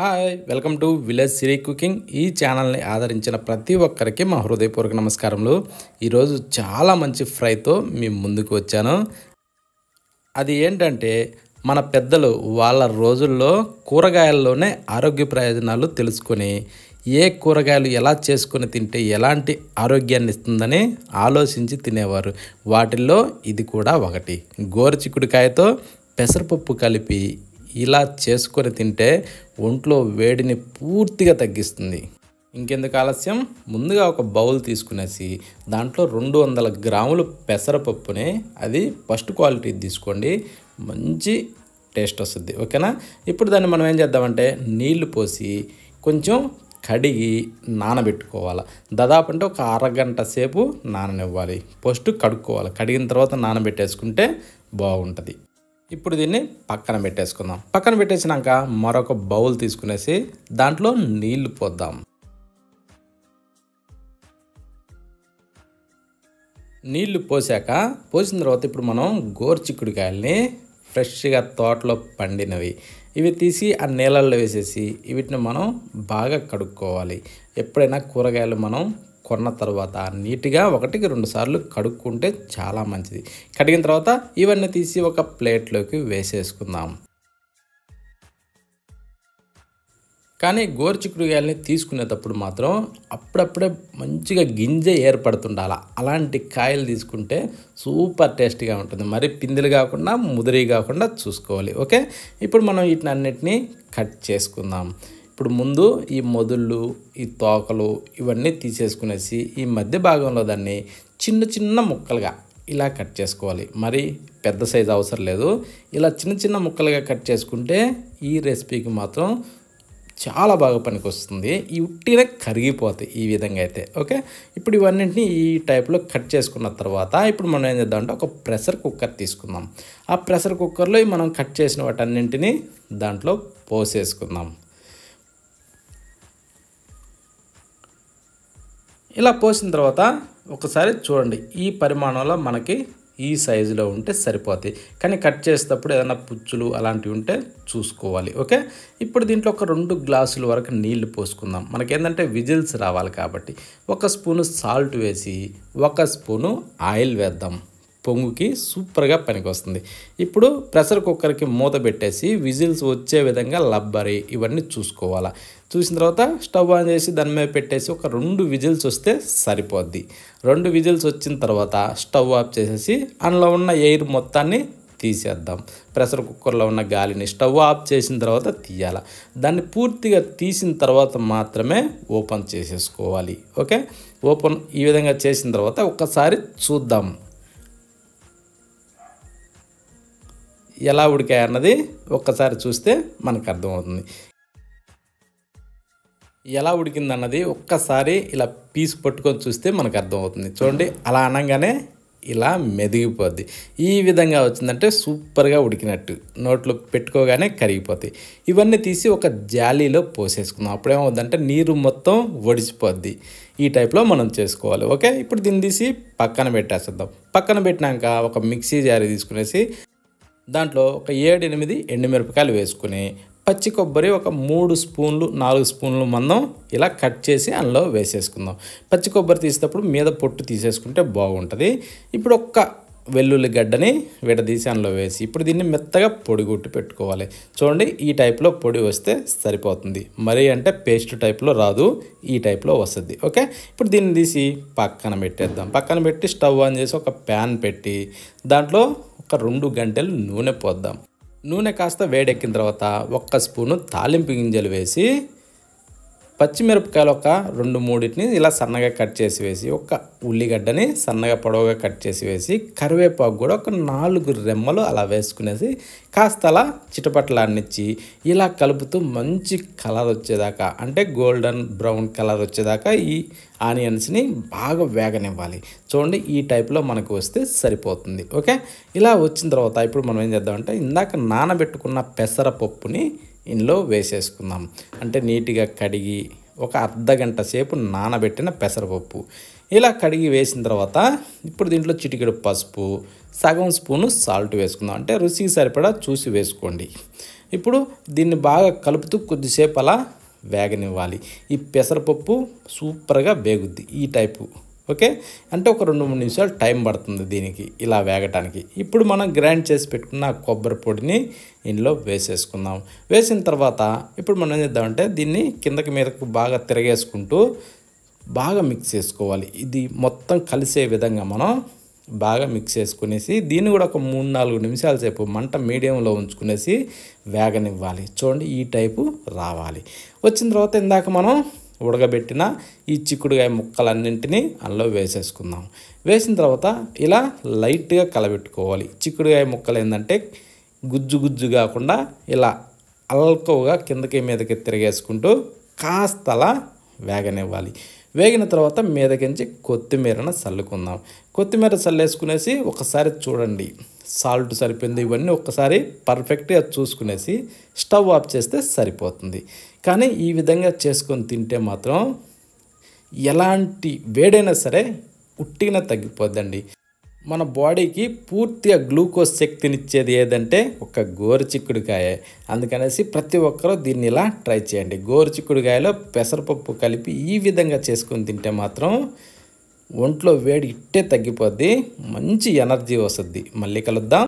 hi welcome to village Siri cooking ఈ ఛానల్ని ఆదరించిన ప్రతి ఒక్కరికి మా హృదయపూర్వక నమస్కారములు ఈరోజు చాలా మంచి ఫ్రైతో మీ ముందుకు వచ్చాను అది ఏంటంటే మన పెద్దలు వాళ్ళ రోజుల్లో కూరగాయల్లోనే ఆరోగ్య ప్రయోజనాలు తెలుసుకొని ఏ కూరగాయలు ఎలా చేసుకొని తింటే ఎలాంటి ఆరోగ్యాన్ని ఇస్తుందని ఆలోచించి తినేవారు వాటిల్లో ఇది కూడా ఒకటి గోరు చిక్కుడుకాయతో పెసరపప్పు కలిపి ఇలా చేసుకొని తింటే ఒంట్లో వేడిని పూర్తిగా తగ్గిస్తుంది ఇంకెందుకు ఆలస్యం ముందుగా ఒక బౌల్ తీసుకునేసి దాంట్లో రెండు వందల గ్రాములు పెసరపప్పుని అది ఫస్ట్ క్వాలిటీ తీసుకోండి మంచి టేస్ట్ వస్తుంది ఓకేనా ఇప్పుడు దాన్ని మనం ఏం చేద్దామంటే నీళ్లు పోసి కొంచెం కడిగి నానబెట్టుకోవాలి దాదాపు అంటే ఒక అరగంట సేపు నాననివ్వాలి ఫస్ట్ కడుక్కోవాలి కడిగిన తర్వాత నానబెట్టేసుకుంటే బాగుంటుంది ఇప్పుడు దీన్ని పక్కన పెట్టేసుకుందాం పక్కన పెట్టేసినాక మరొక బౌల్ తీసుకునేసి దాంట్లో నీళ్లు పోద్దాం నీళ్లు పోసాక పోసిన తర్వాత ఇప్పుడు మనం గోర్చిక్కుడికాయల్ని ఫ్రెష్గా తోటలో పండినవి ఇవి తీసి ఆ నీళ్ళల్లో వేసేసి వీటిని మనం బాగా కడుక్కోవాలి ఎప్పుడైనా కూరగాయలు మనం కొన్న తర్వాత నీట్గా ఒకటికి రెండు సార్లు కడుక్కుంటే చాలా మంచిది కడిగిన తర్వాత ఇవన్నీ తీసి ఒక ప్లేట్లోకి వేసేసుకుందాం కానీ గోరుచిక్కుడుగాయల్ని తీసుకునేటప్పుడు మాత్రం అప్పుడప్పుడే మంచిగా గింజ ఏర్పడుతుండాల అలాంటి కాయలు తీసుకుంటే సూపర్ టేస్ట్గా ఉంటుంది మరి పిందెలు కాకుండా ముదిరి కాకుండా చూసుకోవాలి ఓకే ఇప్పుడు మనం వీటిని అన్నిటినీ కట్ చేసుకుందాం ఇప్పుడు ముందు ఈ మొదుళ్ళు ఈ తోకలు ఇవన్నీ తీసేసుకునేసి ఈ మధ్య భాగంలో దాన్ని చిన్న చిన్న ముక్కలుగా ఇలా కట్ చేసుకోవాలి మరి పెద్ద సైజు అవసరం లేదు ఇలా చిన్న చిన్న ముక్కలుగా కట్ చేసుకుంటే ఈ రెసిపీకి మాత్రం చాలా బాగా పనికొస్తుంది ఈ ఉట్టిన కరిగిపోతాయి ఈ విధంగా అయితే ఓకే ఇప్పుడు ఇవన్నింటినీ ఈ టైప్లో కట్ చేసుకున్న తర్వాత ఇప్పుడు మనం ఏం చేద్దాం అంటే ఒక ప్రెషర్ కుక్కర్ తీసుకుందాం ఆ ప్రెషర్ కుక్కర్లో మనం కట్ చేసిన వాటి అన్నింటినీ దాంట్లో పోసేసుకుందాం ఇలా పోసిన తర్వాత ఒకసారి చూడండి ఈ పరిమాణంలో మనకి ఈ సైజులో ఉంటే సరిపోతాయి కానీ కట్ చేసేటప్పుడు ఏదైనా పుచ్చులు అలాంటివి ఉంటే చూసుకోవాలి ఓకే ఇప్పుడు దీంట్లో ఒక రెండు గ్లాసుల వరకు నీళ్లు పోసుకుందాం మనకేంటంటే విజిల్స్ రావాలి కాబట్టి ఒక స్పూను సాల్ట్ వేసి ఒక స్పూను ఆయిల్ వేద్దాం పొంగుకి సూపర్గా పనికొస్తుంది ఇప్పుడు ప్రెషర్ కుక్కర్కి మూత పెట్టేసి విజిల్స్ వచ్చే విధంగా లబ్బరి ఇవన్నీ చూసుకోవాలి చూసిన తర్వాత స్టవ్ ఆన్ చేసి దాని మీద పెట్టేసి ఒక రెండు విజిల్స్ వస్తే సరిపోద్ది రెండు విజిల్స్ వచ్చిన తర్వాత స్టవ్ ఆఫ్ చేసేసి అందులో ఉన్న ఎయిర్ మొత్తాన్ని తీసేద్దాం ప్రెషర్ కుక్కర్లో ఉన్న గాలిని స్టవ్ ఆఫ్ చేసిన తర్వాత తీయాలి దాన్ని పూర్తిగా తీసిన తర్వాత మాత్రమే ఓపెన్ చేసేసుకోవాలి ఓకే ఓపెన్ ఈ విధంగా చేసిన తర్వాత ఒకసారి చూద్దాం ఎలా ఉడికాయన్నది ఒక్కసారి చూస్తే మనకు అర్థమవుతుంది ఎలా ఉడికిందన్నది ఒక్కసారి ఇలా పీస్ పట్టుకొని చూస్తే మనకు అర్థమవుతుంది చూడండి అలా అనగానే ఇలా మెదిగిపోద్ది ఈ విధంగా వచ్చిందంటే సూపర్గా ఉడికినట్టు నోట్లో పెట్టుకోగానే కరిగిపోతాయి ఇవన్నీ తీసి ఒక జాలీలో పోసేసుకుందాం అప్పుడేమవుతుందంటే నీరు మొత్తం ఒడిచిపోద్ది ఈ టైప్లో మనం చేసుకోవాలి ఓకే ఇప్పుడు దీన్ని తీసి పక్కన పెట్టేసేద్దాం పక్కన పెట్టినాక ఒక మిక్సీ జారీ తీసుకునేసి దాంట్లో ఒక ఏడెనిమిది ఎండుమిరపకాయలు వేసుకుని పచ్చి కొబ్బరి ఒక మూడు స్పూన్లు నాలుగు స్పూన్లు మందం ఇలా కట్ చేసి అందులో వేసేసుకుందాం పచ్చి కొబ్బరి తీసేటప్పుడు మీద పొట్టు తీసేసుకుంటే బాగుంటుంది ఇప్పుడు ఒక్క వెల్లుల్లి గడ్డని విడదీసి అందులో వేసి ఇప్పుడు దీన్ని మెత్తగా పొడి గుట్టి పెట్టుకోవాలి చూడండి ఈ టైప్లో పొడి వస్తే సరిపోతుంది మరి అంటే పేస్ట్ టైప్లో రాదు ఈ టైప్లో వస్తుంది ఓకే ఇప్పుడు దీన్ని తీసి పక్కన పెట్టేద్దాం పక్కన పెట్టి స్టవ్ ఆన్ చేసి ఒక ప్యాన్ పెట్టి దాంట్లో రెండు గంటలు నూనె పోద్దాం నూనె కాస్త వేడెక్కిన తర్వాత ఒక్క స్పూను తాలింపు గింజలు వేసి పచ్చిమిరపకాయలు ఒక రెండు మూడింటిని ఇలా సన్నగా కట్ చేసి వేసి ఒక ఉల్లిగడ్డని సన్నగా పొడవుగా కట్ చేసి వేసి కరివేపాకు కూడా ఒక నాలుగు రెమ్మలు అలా వేసుకునేసి కాస్త అలా అన్నిచ్చి ఇలా కలుపుతూ మంచి కలర్ వచ్చేదాకా అంటే గోల్డెన్ బ్రౌన్ కలర్ వచ్చేదాకా ఈ ఆనియన్స్ని బాగా వేగనివ్వాలి చూడండి ఈ టైప్లో మనకు వస్తే సరిపోతుంది ఓకే ఇలా వచ్చిన తర్వాత ఇప్పుడు మనం ఏం చేద్దామంటే ఇందాక నానబెట్టుకున్న పెసరపప్పుని ఇందులో వేసేసుకుందాం అంటే నీట్గా కడిగి ఒక అర్ధ గంట సేపు నానబెట్టిన పెసరపప్పు ఇలా కడిగి వేసిన తర్వాత ఇప్పుడు దీంట్లో చిటికెడు పసుపు సగం స్పూను సాల్ట్ వేసుకుందాం అంటే రుచికి సరిపడా చూసి వేసుకోండి ఇప్పుడు దీన్ని బాగా కలుపుతూ కొద్దిసేపు అలా వేగనివ్వాలి ఈ పెసరపప్పు సూపర్గా వేగుద్ది ఈ టైపు ఓకే అంటే ఒక రెండు మూడు నిమిషాలు టైం పడుతుంది దీనికి ఇలా వేగటానికి ఇప్పుడు మనం గ్రైండ్ చేసి పెట్టుకున్న కొబ్బరి పొడిని ఇందులో వేసేసుకుందాం వేసిన తర్వాత ఇప్పుడు మనం ఏం చేద్దామంటే దీన్ని కిందకి మీదకు బాగా తిరగేసుకుంటూ బాగా మిక్స్ చేసుకోవాలి ఇది మొత్తం కలిసే విధంగా మనం బాగా మిక్స్ చేసుకునేసి దీన్ని కూడా ఒక మూడు నాలుగు నిమిషాల సేపు మంట మీడియంలో ఉంచుకునేసి వేగనివ్వాలి చూడండి ఈ టైపు రావాలి వచ్చిన తర్వాత ఇందాక మనం ఉడకబెట్టిన ఈ చిక్కుడుకాయ ముక్కలన్నింటినీ అందులో వేసేసుకుందాం వేసిన తర్వాత ఇలా లైట్గా కలబెట్టుకోవాలి చిక్కుడుకాయ ముక్కలు ఏంటంటే గుజ్జు గుజ్జు కాకుండా ఇలా అల్కోగా కిందకి మీదకి తిరిగేసుకుంటూ కాస్తలా వేగనివ్వాలి వేగిన తర్వాత మీదకించి కొత్తిమీరను చల్లుకుందాం కొత్తిమీర చల్లేసుకునేసి ఒకసారి చూడండి సాల్ట్ సరిపోయింది ఇవన్నీ ఒక్కసారి పర్ఫెక్ట్గా చూసుకునేసి స్టవ్ ఆఫ్ చేస్తే సరిపోతుంది కానీ ఈ విధంగా చేసుకొని తింటే మాత్రం ఎలాంటి వేడైనా సరే ఉట్టిగా తగ్గిపోద్దండి మన బాడీకి పూర్తిగా గ్లూకోజ్ శక్తినిచ్చేది ఏదంటే ఒక గోరుచిక్కుడుకాయ అందుకనేసి ప్రతి ఒక్కరూ దీన్ని ఇలా ట్రై చేయండి గోరుచిక్కుడుకాయలో పెసరపప్పు కలిపి ఈ విధంగా చేసుకుని తింటే మాత్రం ఒంట్లో వేడి ఇట్టే తగ్గిపోద్ది మంచి ఎనర్జీ వస్తుంది మళ్ళీ కలుద్దాం